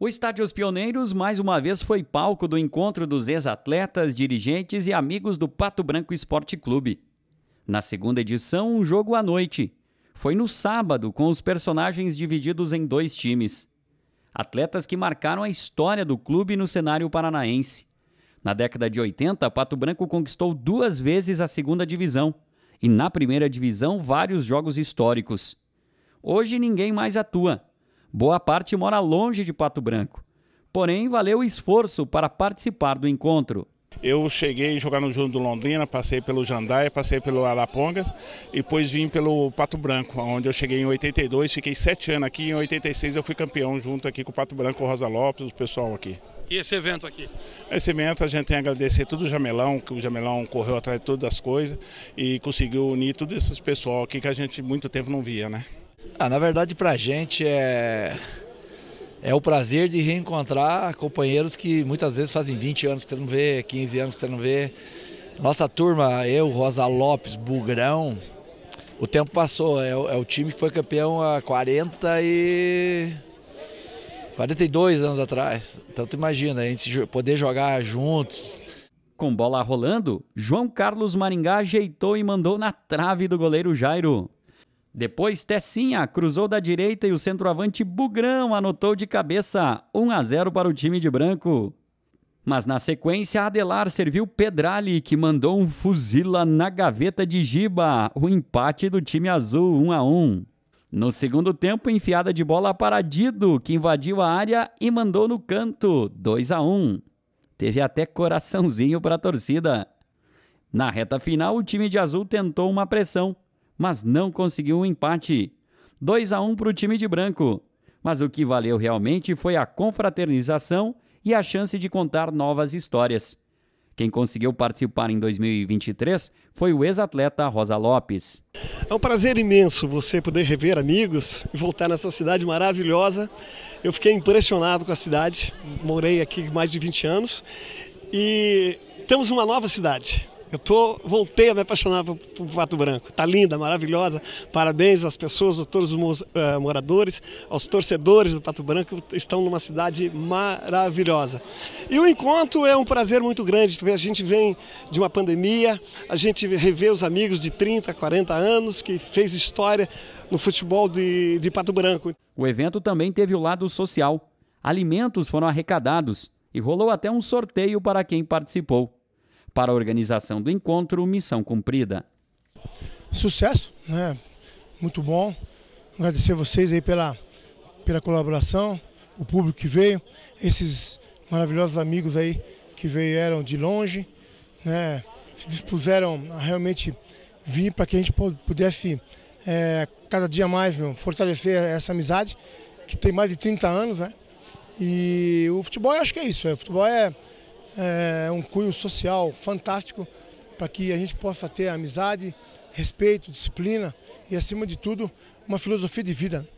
O Estádio Os Pioneiros mais uma vez foi palco do encontro dos ex-atletas, dirigentes e amigos do Pato Branco Esporte Clube. Na segunda edição, um jogo à noite. Foi no sábado, com os personagens divididos em dois times. Atletas que marcaram a história do clube no cenário paranaense. Na década de 80, Pato Branco conquistou duas vezes a segunda divisão e na primeira divisão vários jogos históricos. Hoje ninguém mais atua Boa parte mora longe de Pato Branco. Porém, valeu o esforço para participar do encontro. Eu cheguei a jogar no Júnior do Londrina, passei pelo Jandaia, passei pelo Araponga e depois vim pelo Pato Branco, onde eu cheguei em 82, fiquei sete anos aqui. Em 86 eu fui campeão junto aqui com o Pato Branco, o Rosa Lopes, o pessoal aqui. E esse evento aqui? Esse evento a gente tem que agradecer tudo o Jamelão, que o Jamelão correu atrás de todas as coisas e conseguiu unir todos esses pessoal aqui que a gente muito tempo não via, né? Ah, na verdade, para a gente é... é o prazer de reencontrar companheiros que muitas vezes fazem 20 anos que você não vê, 15 anos que você não vê. Nossa turma, eu, Rosa Lopes, Bugrão, o tempo passou. É, é o time que foi campeão há 40 e... 42 anos atrás. Então tu imagina, a gente poder jogar juntos. Com bola rolando, João Carlos Maringá ajeitou e mandou na trave do goleiro Jairo. Depois, Tessinha cruzou da direita e o centroavante Bugrão anotou de cabeça 1 a 0 para o time de branco. Mas na sequência, Adelar serviu Pedrali, que mandou um fuzila na gaveta de Giba, o empate do time azul 1 a 1. No segundo tempo, enfiada de bola para Dido, que invadiu a área e mandou no canto 2 a 1. Teve até coraçãozinho para a torcida. Na reta final, o time de azul tentou uma pressão, mas não conseguiu um empate. 2 a 1 para o time de branco. Mas o que valeu realmente foi a confraternização e a chance de contar novas histórias. Quem conseguiu participar em 2023 foi o ex-atleta Rosa Lopes. É um prazer imenso você poder rever amigos e voltar nessa cidade maravilhosa. Eu fiquei impressionado com a cidade, morei aqui mais de 20 anos e temos uma nova cidade. Eu tô, voltei a me apaixonar por, por Pato Branco. Tá linda, maravilhosa. Parabéns às pessoas, a todos os eh, moradores, aos torcedores do Pato Branco. Estão numa cidade maravilhosa. E o encontro é um prazer muito grande. A gente vem de uma pandemia, a gente revê os amigos de 30, 40 anos que fez história no futebol de, de Pato Branco. O evento também teve o lado social. Alimentos foram arrecadados e rolou até um sorteio para quem participou para a organização do encontro Missão Cumprida. Sucesso, né? Muito bom. Agradecer vocês aí pela, pela colaboração, o público que veio, esses maravilhosos amigos aí que vieram de longe, né? Se dispuseram a realmente vir para que a gente pudesse é, cada dia mais meu, fortalecer essa amizade que tem mais de 30 anos, né? E o futebol eu acho que é isso, é, o futebol é é, um cunho social fantástico para que a gente possa ter amizade, respeito, disciplina e, acima de tudo, uma filosofia de vida.